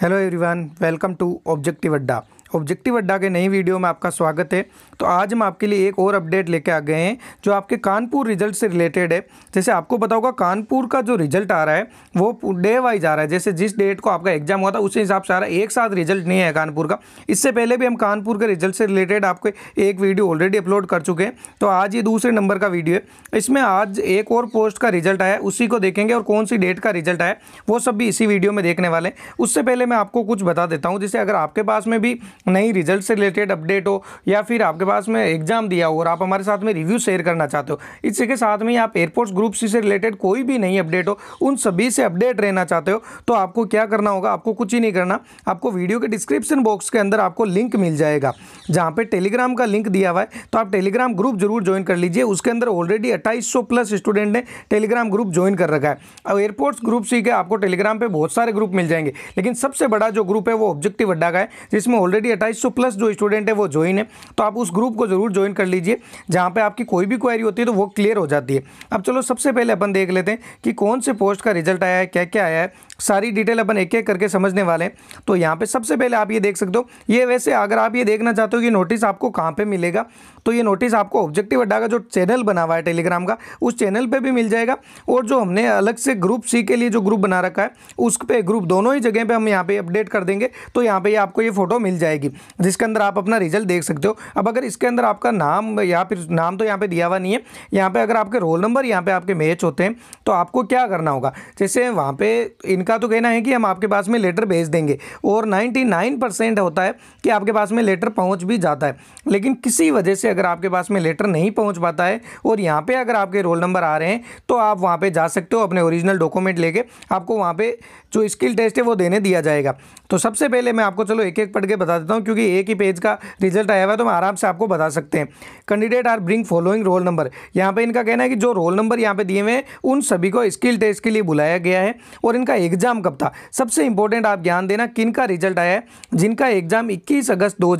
hello everyone welcome to objective Adda objective Adda के नई video में आपका स्वागत है तो आज हम आपके लिए एक और अपडेट लेके आ गए हैं जो आपके कानपुर रिजल्ट से रिलेटेड है जैसे आपको पता होगा कानपुर का जो रिजल्ट आ रहा है वो डे वाइज आ रहा है जैसे जिस डेट को आपका एग्जाम हुआ था उसी हिसाब से आ रहा है एक साथ रिजल्ट नहीं है कानपुर का इससे पहले भी हम कानपुर के रिजल्ट से रिलेटेड आपको एक वीडियो ऑलरेडी अपलोड कर चुके हैं तो आज ये दूसरे नंबर का वीडियो है इसमें आज एक और पोस्ट का रिजल्ट आया उसी को देखेंगे और कौन सी डेट का रिजल्ट आया वो सब भी इसी वीडियो में देखने वाले हैं उससे पहले मैं आपको कुछ बता देता हूँ जैसे अगर आपके पास में भी नई रिजल्ट से रिलेटेड अपडेट हो या फिर आपके पास में एग्जाम दिया हो और आप हमारे साथ में रिव्यू शेयर करना चाहते हो इसी के साथ में आप एयरपोर्ट्स ग्रुप सी से रिलेटेड कोई भी नई अपडेट हो उन सभी से अपडेट रहना चाहते हो तो आपको क्या करना होगा आपको कुछ ही नहीं करना आपको वीडियो के डिस्क्रिप्शन बॉक्स के अंदर आपको लिंक मिल जाएगा जहाँ पर टेलीग्राम का लिंक दिया हुआ है तो आप टेलीग्राम ग्रुप जरूर ज्वाइन कर लीजिए उसके अंदर ऑलरेडी अट्ठाईस प्लस स्टूडेंट ने टेलीग्राम ग्रुप ज्वाइन कर रखा है अब एयरपोर्ट्स ग्रुप सी के आपको टेलीग्राम पर बहुत सारे ग्रुप मिल जाएंगे लेकिन सबसे बड़ा जो ग्रुप है वो ऑब्जेक्टिव अड्डा का है जिसमें ऑलरेडी अट्ठाईस प्लस जो स्टूडेंट है वो ज्वाइन है तो आप उस ग्रुप को जरूर ज्वाइन कर लीजिए जहाँ पर आपकी कोई भी क्वायरी होती है तो वो क्लियर हो जाती है अब चलो सबसे पहले अपन देख लेते हैं कि कौन से पोस्ट का रिजल्ट आया है क्या क्या आया है सारी डिटेल अपन एक एक करके समझने वाले हैं तो यहाँ पे सबसे पहले आप ये देख सकते हो ये वैसे अगर आप ये देखना चाहते हो कि नोटिस आपको कहाँ पे मिलेगा तो ये नोटिस आपको ऑब्जेक्टिव अड्डा का जो चैनल बना हुआ है टेलीग्राम का उस चैनल पर भी मिल जाएगा और जो हमने अलग से ग्रुप सी के लिए जो ग्रुप बना रखा है उस पर ग्रुप दोनों ही जगह पर हम यहाँ पर अपडेट कर देंगे तो यहाँ पर आपको ये फोटो मिल जाएगी जिसके अंदर आप अपना रिजल्ट देख सकते हो अब अगर इसके अंदर आपका नाम या फिर नाम तो यहाँ पर दिया हुआ नहीं है यहाँ पर अगर आपके रोल नंबर यहाँ पर आपके मैच होते हैं तो आपको क्या करना होगा जैसे वहाँ पर इनका तो कहना है कि हम आपके पास में लेटर भेज देंगे और 99 परसेंट होता है कि आपके पास में लेटर पहुँच भी जाता है लेकिन किसी वजह से अगर आपके पास में लेटर नहीं पहुंच पाता है और यहाँ पर अगर आपके रोल नंबर आ रहे हैं तो आप वहाँ पर जा सकते हो अपने ओरिजिनल डॉक्यूमेंट लेके आपको वहाँ पर जो स्किल टेस्ट है वो देने दिया जाएगा तो सबसे पहले मैं आपको चलो एक एक पढ़ के बता देता हूँ क्योंकि एक ही पेज का रिजल्ट आया हुआ है तो मैं आराम से आपको बता सकते हैं candidate are bring following roll number यहाँ पर इनका कहना है कि जो रोल नंबर यहाँ पर दिए हुए हैं उन सभी को स्किल टेस्ट के लिए बुलाया गया है और इनका एग्जाम कब था सबसे इंपॉर्टेंट आप ध्यान देना किन का रिजल्ट आया है जिनका एग्जाम इक्कीस अगस्त दो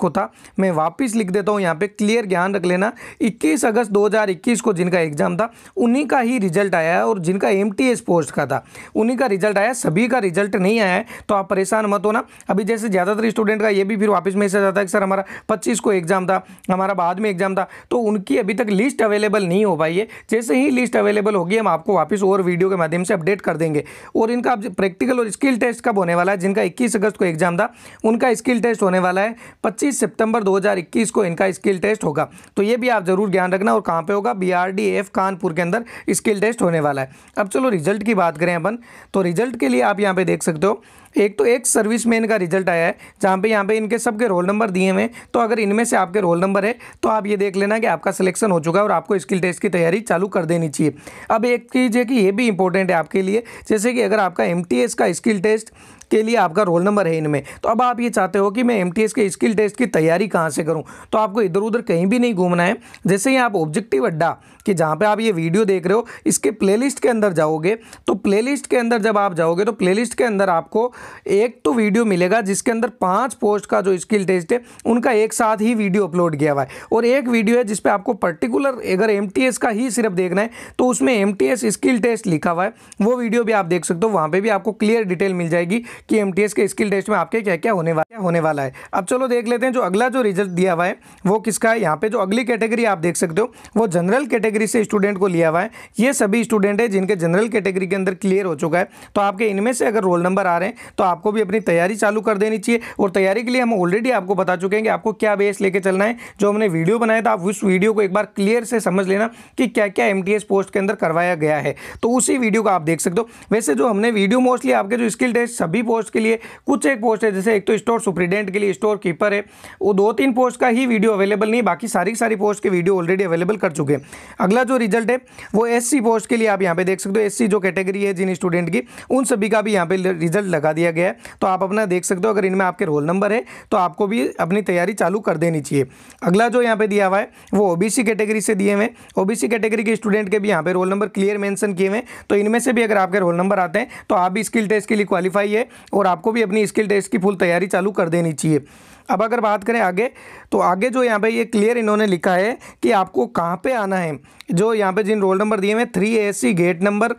को था मैं वापिस लिख देता हूँ यहाँ पे क्लियर ध्यान रख लेना 21 अगस्त 2021 को जिनका एग्जाम था उन्हीं का ही रिजल्ट आया और जिनका एम पोस्ट का था उन्हीं का रिजल्ट आया सभी का रिजल्ट नहीं आया तो आप परेशान मत होना अभी जैसे ज़्यादातर स्टूडेंट का ये भी फिर वापस मैसेज आता है कि सर हमारा पच्चीस को एग्ज़ाम था हमारा बाद में एग्ज़ाम था तो उनकी अभी तक लिस्ट अवेलेबल नहीं हो पाई है जैसे ही लिस्ट अवेलेबल होगी हम आपको वापस और वीडियो के माध्यम से अपडेट कर देंगे और इनका प्रैक्टिकल और स्किल टेस्ट कब होने वाला है जिनका इक्कीस अगस्त को एग्ज़ाम था उनका स्किल टेस्ट होने वाला है पच्चीस सितंबर 2021 को इनका स्किल स्किल टेस्ट होगा तो ये भी आप ज़रूर ध्यान रखना और कहाँ पे होगा बी कानपुर के अंदर स्किल टेस्ट होने वाला है अब चलो रिजल्ट की बात करें अपन तो रिजल्ट के लिए आप यहाँ पे देख सकते हो एक तो एक सर्विस मैन का रिजल्ट आया है जहाँ पे यहाँ पे इनके सबके रोल नंबर दिए हुए हैं तो अगर इनमें से आपके रोल नंबर है तो आप ये देख लेना कि आपका सिलेक्शन हो चुका है और आपको स्किल टेस्ट की तैयारी चालू कर देनी चाहिए अब एक चीज़ है कि ये भी इंपॉर्टेंट है आपके लिए जैसे कि अगर आपका एम का स्किल टेस्ट के लिए आपका रोल नंबर है इनमें तो अब आप ये चाहते हो कि मैं एम के स्किल टेस्ट की तैयारी कहाँ से करूँ तो आपको इधर उधर कहीं भी नहीं घूमना है जैसे ही आप ऑब्जेक्टिव अड्डा कि जहाँ पर आप ये वीडियो देख रहे हो इसके प्लेलिस्ट के अंदर जाओगे तो प्लेलिस्ट के अंदर जब आप जाओगे तो प्लेलिस्ट के अंदर आपको एक तो वीडियो मिलेगा जिसके अंदर पाँच पोस्ट का जो स्किल टेस्ट है उनका एक साथ ही वीडियो अपलोड किया हुआ है और एक वीडियो है जिसपे आपको पर्टिकुलर अगर एम का ही सिर्फ देखना है तो उसमें एम स्किल टेस्ट लिखा हुआ है वो वीडियो भी आप देख सकते हो वहाँ पर भी आपको क्लियर डिटेल मिल जाएगी कि एम के स्किल टेस्ट में आपके क्या क्या होने वाला क्या होने वाला है अब चलो देख लेते हैं जो अगला जो रिजल्ट दिया हुआ है वो किसका है यहाँ पे जो अगली कैटेगरी आप देख सकते हो वो जनरल कैटेगरी से स्टूडेंट को लिया हुआ है ये सभी स्टूडेंट है जिनके जनरल कैटेगरी के अंदर क्लियर हो चुका है तो आपके इनमें से अगर रोल नंबर आ रहे हैं तो आपको भी अपनी तैयारी चालू कर देनी चाहिए और तैयारी के लिए हम ऑलरेडी आपको बता चुके हैं कि आपको क्या बेस लेके चलना है जो हमने वीडियो बनाया था आप उस वीडियो को एक बार क्लियर से समझ लेना कि क्या क्या एम पोस्ट के अंदर करवाया गया है तो उसी वीडियो को आप देख सकते हो वैसे जो हमने वीडियो मोस्टली आपके जो स्किल टेस्ट सभी पोस्ट के लिए कुछ एक पोस्ट है जैसे एक तो स्टोर सुप्रिडेंट के लिए स्टोर कीपर है वो दो तीन पोस्ट का ही वीडियो अवेलेबल नहीं बाकी सारी सारी पोस्ट के वीडियो ऑलरेडी अवेलेबल कर चुके हैं अगला जो रिजल्ट है वो एस पोस्ट के लिए आप यहाँ पे देख सकते हो एस जो कैटेगरी है जिन स्टूडेंट की उन सभी का भी यहाँ पे रिजल्ट लगा दिया गया है तो आप अपना देख सकते हो अगर इनमें आपके रोल नंबर है तो आपको भी अपनी तैयारी चालू कर देनी चाहिए अगला जो यहाँ पे दिया हुआ है वो ओबीसी कैटेगरी से दिए हुए ओबीसी कैटेगरी के स्टूडेंट के भी यहाँ पे रोल नंबर क्लियर मेंशन किए हुए हैं तो इनमें से भी अगर आपके रोल नंबर आते हैं तो आप भी स्किल टेस्ट के लिए क्वालिफाई है और आपको भी अपनी स्किल टेस्ट की फुल तैयारी चालू कर देनी चाहिए अब अगर बात करें आगे तो आगे जो यहाँ पे ये क्लियर इन्होंने लिखा है कि आपको कहाँ पे आना है जो यहाँ पे जिन रोल नंबर दिए हुए हैं थ्री ए गेट नंबर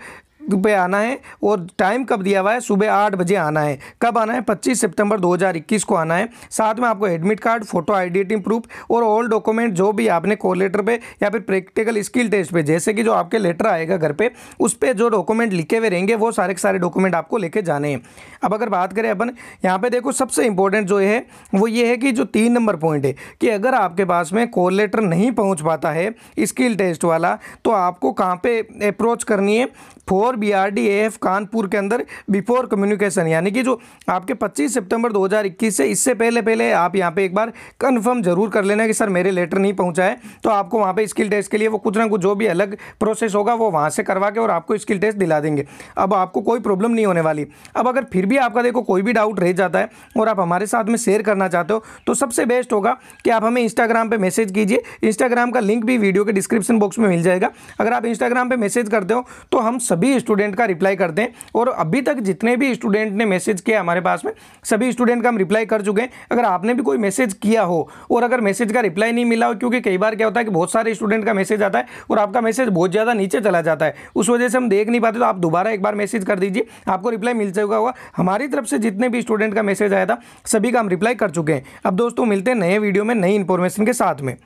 पे आना है और टाइम कब दिया हुआ है सुबह आठ बजे आना है कब आना है पच्चीस सितंबर 2021 को आना है साथ में आपको admit card photo identity proof और ऑल डॉक्यूमेंट जो भी आपने कॉल लेटर पर या फिर प्रैक्टिकल स्किल टेस्ट पर जैसे कि जो आपके लेटर आएगा घर पर उस पर जो डॉक्यूमेंट लिखे हुए रहेंगे वो सारे के सारे डॉक्यूमेंट आपको लेके जाने हैं अब अगर बात करें अपन यहाँ पर देखो सबसे इंपॉर्टेंट जो है वो ये है कि जो तीन नंबर पॉइंट है कि अगर आपके पास में कॉल लेटर नहीं पहुँच पाता है स्किल टेस्ट वाला तो आपको कहाँ पर अप्रोच करनी है फोर और बीआरडीएएफ कानपुर के अंदर बिफोर कम्युनिकेशन यानी कि जो आपके 25 सितंबर 2021 से इससे पहले पहले आप यहाँ पे एक बार कंफर्म जरूर कर लेना कि सर मेरे लेटर नहीं पहुँचा है तो आपको वहाँ पे स्किल टेस्ट के लिए वो कुछ ना कुछ जो भी अलग प्रोसेस होगा वो वहाँ से करवा के और आपको स्किल टेस्ट दिला देंगे अब आपको कोई प्रॉब्लम नहीं होने वाली अब अगर फिर भी आपका देखो कोई भी डाउट रह जाता है और आप हमारे साथ में शेयर करना चाहते हो तो सबसे बेस्ट होगा कि आप हमें इंस्टाग्राम पर मैसेज कीजिए इंस्टाग्राम का लिंक भी वीडियो के डिस्क्रिप्शन बॉक्स में मिल जाएगा अगर आप इंस्टाग्राम पर मैसेज करते हो तो हम सभी स्टूडेंट का रिप्लाई करते हैं और अभी तक जितने भी स्टूडेंट ने मैसेज किया हमारे पास में सभी स्टूडेंट का हम रिप्लाई कर चुके हैं अगर आपने भी कोई मैसेज किया हो और अगर मैसेज का रिप्लाई नहीं मिला हो क्योंकि कई बार क्या होता है कि बहुत सारे स्टूडेंट का मैसेज आता है और आपका मैसेज बहुत ज़्यादा नीचे चला जाता है उस वजह से हम देख नहीं पाते तो आप दोबारा एक बार मैसेज कर दीजिए आपको रिप्लाई मिल चुका होगा हमारी तरफ से जितने भी स्टूडेंट का मैसेज आया था सभी का हम रिप्लाई कर चुके हैं अब दोस्तों मिलते हैं नए वीडियो में नई इन्फॉर्मेशन के साथ में